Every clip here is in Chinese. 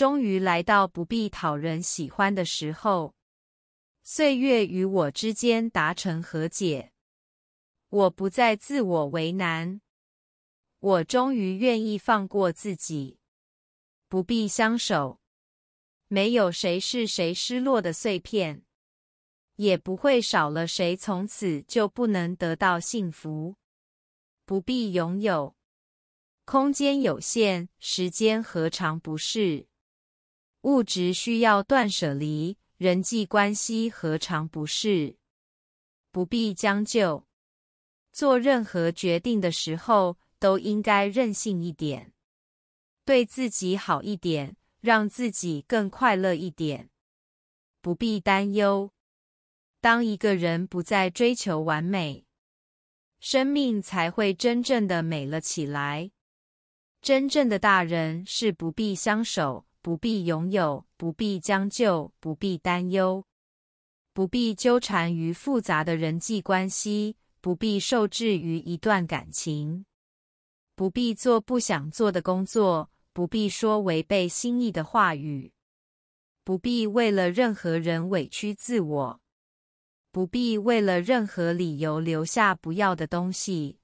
终于来到不必讨人喜欢的时候，岁月与我之间达成和解。我不再自我为难，我终于愿意放过自己，不必相守。没有谁是谁失落的碎片，也不会少了谁。从此就不能得到幸福，不必拥有。空间有限，时间何尝不是？物质需要断舍离，人际关系何尝不是？不必将就，做任何决定的时候都应该任性一点，对自己好一点，让自己更快乐一点。不必担忧，当一个人不再追求完美，生命才会真正的美了起来。真正的大人是不必相守。不必拥有，不必将就，不必担忧，不必纠缠于复杂的人际关系，不必受制于一段感情，不必做不想做的工作，不必说违背心意的话语，不必为了任何人委屈自我，不必为了任何理由留下不要的东西，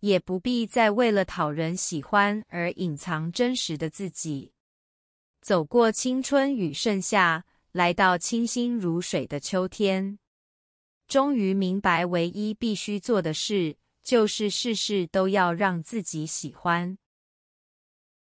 也不必再为了讨人喜欢而隐藏真实的自己。走过青春与盛夏，来到清新如水的秋天，终于明白，唯一必须做的事，就是事事都要让自己喜欢。